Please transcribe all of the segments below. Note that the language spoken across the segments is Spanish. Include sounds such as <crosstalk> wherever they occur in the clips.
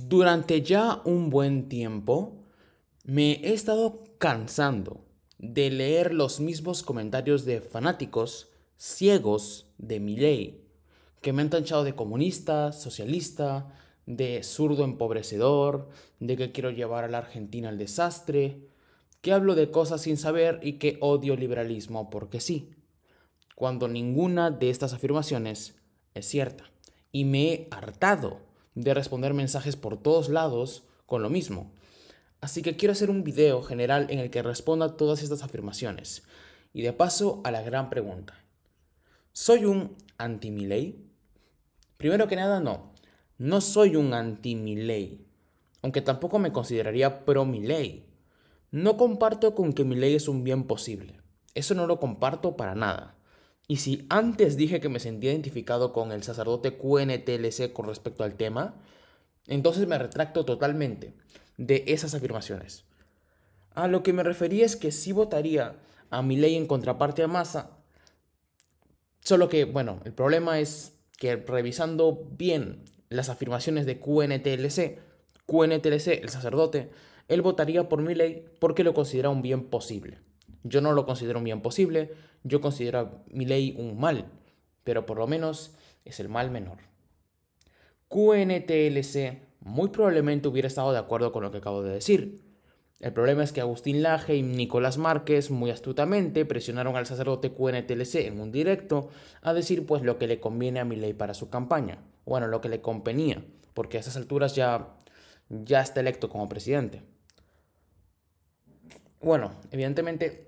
Durante ya un buen tiempo me he estado cansando de leer los mismos comentarios de fanáticos ciegos de mi ley, que me han tachado de comunista, socialista, de zurdo empobrecedor, de que quiero llevar a la Argentina al desastre, que hablo de cosas sin saber y que odio liberalismo porque sí, cuando ninguna de estas afirmaciones es cierta. Y me he hartado de responder mensajes por todos lados con lo mismo. Así que quiero hacer un video general en el que responda todas estas afirmaciones. Y de paso a la gran pregunta. ¿Soy un anti ley? Primero que nada, no. No soy un anti ley, Aunque tampoco me consideraría pro-Miley. No comparto con que mi ley es un bien posible. Eso no lo comparto para nada. Y si antes dije que me sentía identificado con el sacerdote QNTLC con respecto al tema, entonces me retracto totalmente de esas afirmaciones. A lo que me refería es que sí votaría a mi ley en contraparte a Massa, solo que, bueno, el problema es que revisando bien las afirmaciones de QNTLC, QNTLC, el sacerdote, él votaría por mi ley porque lo considera un bien posible. Yo no lo considero un bien posible, yo considero a ley un mal, pero por lo menos es el mal menor. QNTLC muy probablemente hubiera estado de acuerdo con lo que acabo de decir. El problema es que Agustín Laje y Nicolás Márquez muy astutamente presionaron al sacerdote QNTLC en un directo a decir pues lo que le conviene a mi ley para su campaña. Bueno, lo que le convenía, porque a esas alturas ya, ya está electo como presidente bueno, evidentemente,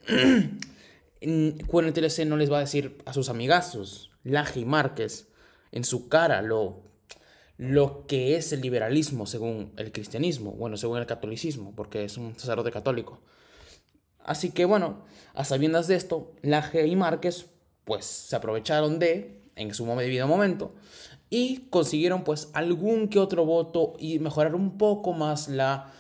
TLC <clears throat> no les va a decir a sus amigazos, Laje y Márquez, en su cara lo, lo que es el liberalismo según el cristianismo, bueno, según el catolicismo, porque es un sacerdote católico. Así que bueno, a sabiendas de esto, Laje y Márquez pues se aprovecharon de, en su debido momento, y consiguieron pues algún que otro voto y mejorar un poco más la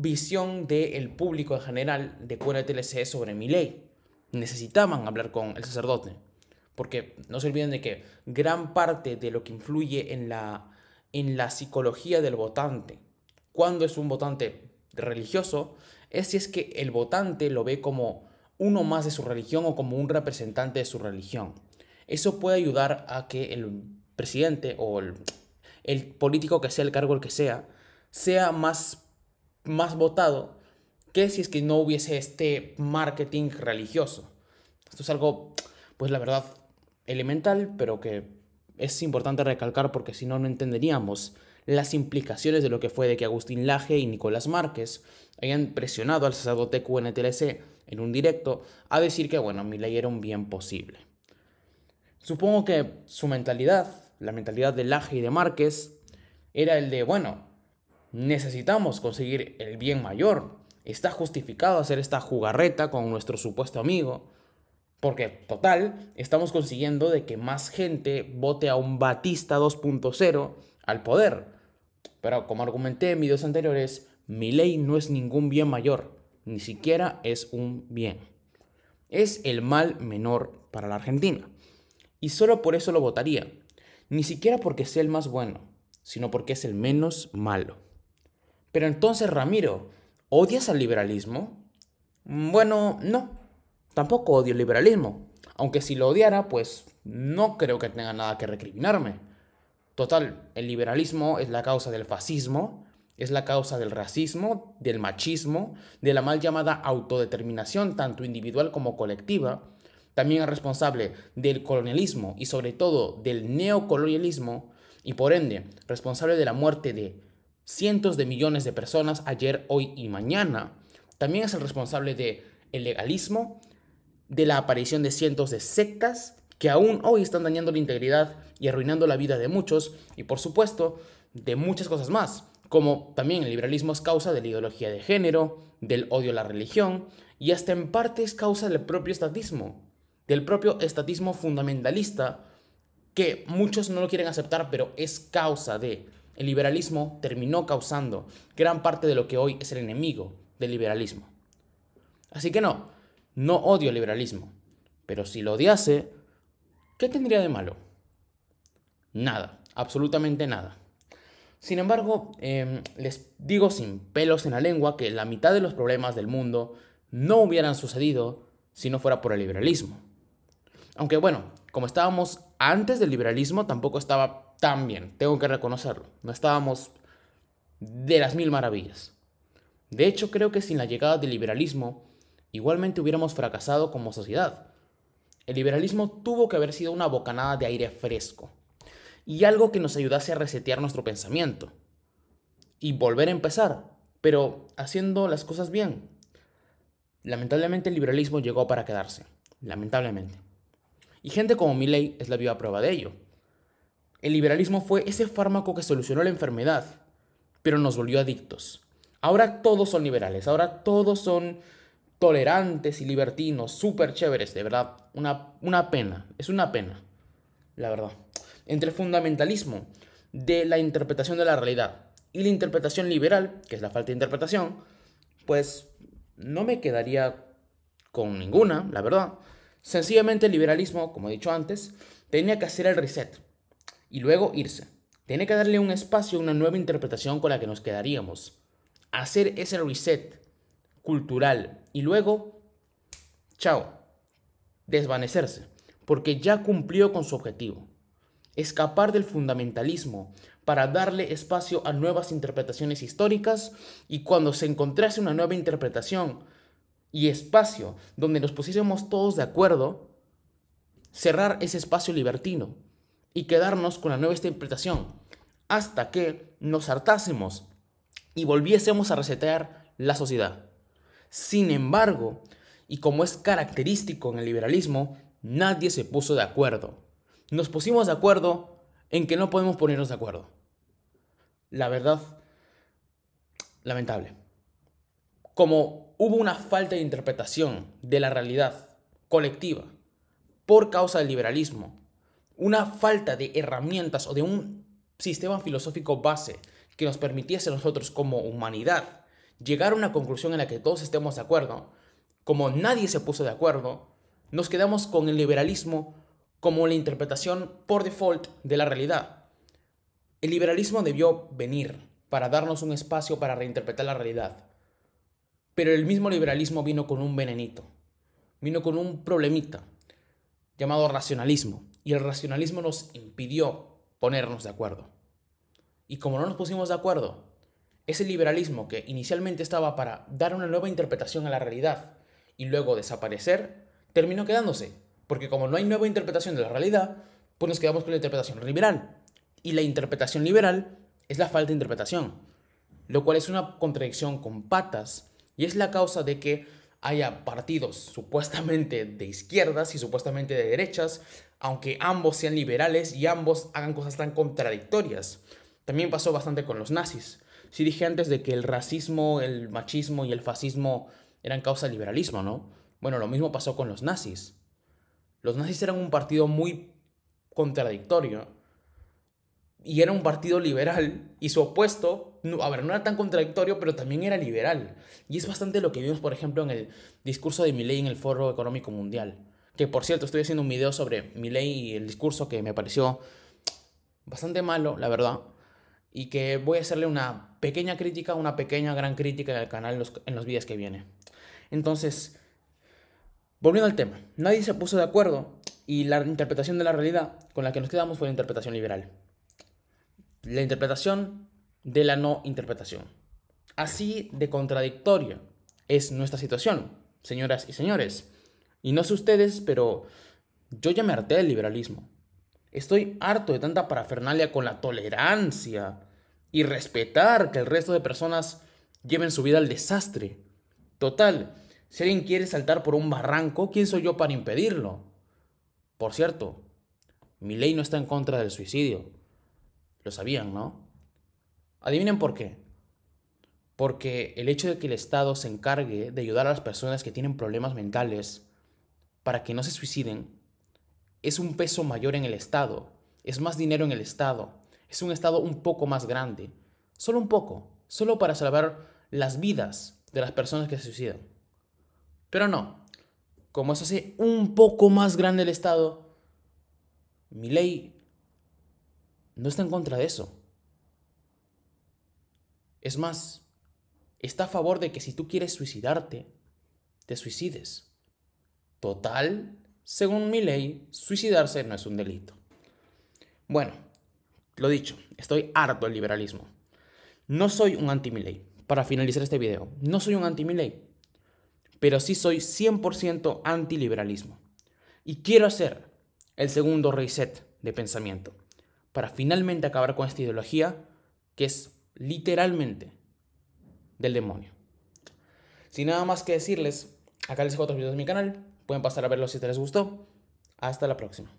visión del público en general de TLC sobre mi ley. Necesitaban hablar con el sacerdote, porque no se olviden de que gran parte de lo que influye en la, en la psicología del votante, cuando es un votante religioso, es si es que el votante lo ve como uno más de su religión o como un representante de su religión. Eso puede ayudar a que el presidente o el, el político que sea el cargo el que sea, sea más más votado que si es que no hubiese este marketing religioso. Esto es algo, pues la verdad, elemental, pero que es importante recalcar porque si no, no entenderíamos las implicaciones de lo que fue de que Agustín Laje y Nicolás Márquez hayan presionado al sacerdote QNTLC en un directo a decir que, bueno, mi ley era un bien posible. Supongo que su mentalidad, la mentalidad de Laje y de Márquez, era el de, bueno, necesitamos conseguir el bien mayor. Está justificado hacer esta jugarreta con nuestro supuesto amigo. Porque, total, estamos consiguiendo de que más gente vote a un Batista 2.0 al poder. Pero como argumenté en videos anteriores, mi ley no es ningún bien mayor, ni siquiera es un bien. Es el mal menor para la Argentina. Y solo por eso lo votaría. Ni siquiera porque sea el más bueno, sino porque es el menos malo. Pero entonces, Ramiro, ¿odias al liberalismo? Mm, bueno, no. Tampoco odio el liberalismo. Aunque si lo odiara, pues no creo que tenga nada que recriminarme. Total, el liberalismo es la causa del fascismo, es la causa del racismo, del machismo, de la mal llamada autodeterminación, tanto individual como colectiva. También es responsable del colonialismo y sobre todo del neocolonialismo y por ende responsable de la muerte de cientos de millones de personas ayer, hoy y mañana. También es el responsable del legalismo, de la aparición de cientos de sectas que aún hoy están dañando la integridad y arruinando la vida de muchos y por supuesto de muchas cosas más, como también el liberalismo es causa de la ideología de género, del odio a la religión y hasta en parte es causa del propio estatismo, del propio estatismo fundamentalista que muchos no lo quieren aceptar pero es causa de el liberalismo terminó causando gran parte de lo que hoy es el enemigo del liberalismo. Así que no, no odio el liberalismo, pero si lo odiase, ¿qué tendría de malo? Nada, absolutamente nada. Sin embargo, em, les digo sin pelos en la lengua que la mitad de los problemas del mundo no hubieran sucedido si no fuera por el liberalismo. Aunque bueno, como estábamos antes del liberalismo, tampoco estaba también, tengo que reconocerlo. No estábamos de las mil maravillas. De hecho, creo que sin la llegada del liberalismo, igualmente hubiéramos fracasado como sociedad. El liberalismo tuvo que haber sido una bocanada de aire fresco y algo que nos ayudase a resetear nuestro pensamiento y volver a empezar, pero haciendo las cosas bien. Lamentablemente el liberalismo llegó para quedarse, lamentablemente. Y gente como Milley es la viva prueba de ello. El liberalismo fue ese fármaco que solucionó la enfermedad, pero nos volvió adictos. Ahora todos son liberales, ahora todos son tolerantes y libertinos, súper chéveres, de verdad. Una, una pena, es una pena, la verdad. Entre el fundamentalismo de la interpretación de la realidad y la interpretación liberal, que es la falta de interpretación, pues no me quedaría con ninguna, la verdad. Sencillamente el liberalismo, como he dicho antes, tenía que hacer el reset, y luego irse. Tiene que darle un espacio, una nueva interpretación con la que nos quedaríamos. Hacer ese reset cultural y luego, chao, desvanecerse, porque ya cumplió con su objetivo. Escapar del fundamentalismo para darle espacio a nuevas interpretaciones históricas y cuando se encontrase una nueva interpretación y espacio donde nos pusiésemos todos de acuerdo, cerrar ese espacio libertino y quedarnos con la nueva interpretación hasta que nos hartásemos y volviésemos a resetear la sociedad. Sin embargo, y como es característico en el liberalismo, nadie se puso de acuerdo. Nos pusimos de acuerdo en que no podemos ponernos de acuerdo. La verdad, lamentable. Como hubo una falta de interpretación de la realidad colectiva por causa del liberalismo una falta de herramientas o de un sistema filosófico base que nos permitiese a nosotros como humanidad llegar a una conclusión en la que todos estemos de acuerdo, como nadie se puso de acuerdo, nos quedamos con el liberalismo como la interpretación por default de la realidad. El liberalismo debió venir para darnos un espacio para reinterpretar la realidad. Pero el mismo liberalismo vino con un venenito, vino con un problemita llamado racionalismo y el racionalismo nos impidió ponernos de acuerdo. Y como no nos pusimos de acuerdo, ese liberalismo que inicialmente estaba para dar una nueva interpretación a la realidad y luego desaparecer, terminó quedándose. Porque como no hay nueva interpretación de la realidad, pues nos quedamos con la interpretación liberal. Y la interpretación liberal es la falta de interpretación, lo cual es una contradicción con patas y es la causa de que haya partidos supuestamente de izquierdas y supuestamente de derechas, aunque ambos sean liberales y ambos hagan cosas tan contradictorias. También pasó bastante con los nazis. si dije antes de que el racismo, el machismo y el fascismo eran causa del liberalismo, ¿no? Bueno, lo mismo pasó con los nazis. Los nazis eran un partido muy contradictorio y era un partido liberal y su opuesto, a ver, no era tan contradictorio, pero también era liberal. Y es bastante lo que vimos, por ejemplo, en el discurso de Milley en el Foro Económico Mundial. Que por cierto, estoy haciendo un video sobre Milley y el discurso que me pareció bastante malo, la verdad. Y que voy a hacerle una pequeña crítica, una pequeña gran crítica el canal en los, en los días que viene. Entonces, volviendo al tema, nadie se puso de acuerdo y la interpretación de la realidad con la que nos quedamos fue la interpretación liberal la interpretación de la no interpretación. Así de contradictoria es nuestra situación, señoras y señores. Y no sé ustedes, pero yo ya me harté del liberalismo. Estoy harto de tanta parafernalia con la tolerancia y respetar que el resto de personas lleven su vida al desastre. Total, si alguien quiere saltar por un barranco, ¿quién soy yo para impedirlo? Por cierto, mi ley no está en contra del suicidio. Lo sabían, ¿no? Adivinen por qué. Porque el hecho de que el Estado se encargue de ayudar a las personas que tienen problemas mentales para que no se suiciden es un peso mayor en el Estado, es más dinero en el Estado, es un Estado un poco más grande, solo un poco, solo para salvar las vidas de las personas que se suicidan. Pero no, como eso hace un poco más grande el Estado, mi ley no está en contra de eso. Es más, está a favor de que si tú quieres suicidarte, te suicides. Total, según mi ley, suicidarse no es un delito. Bueno, lo dicho, estoy harto del liberalismo. No soy un anti ley. para finalizar este video. No soy un anti ley. pero sí soy 100% anti-liberalismo. Y quiero hacer el segundo reset de pensamiento para finalmente acabar con esta ideología que es literalmente del demonio. Sin nada más que decirles, acá les dejo otros videos de mi canal, pueden pasar a verlos si te les gustó. Hasta la próxima.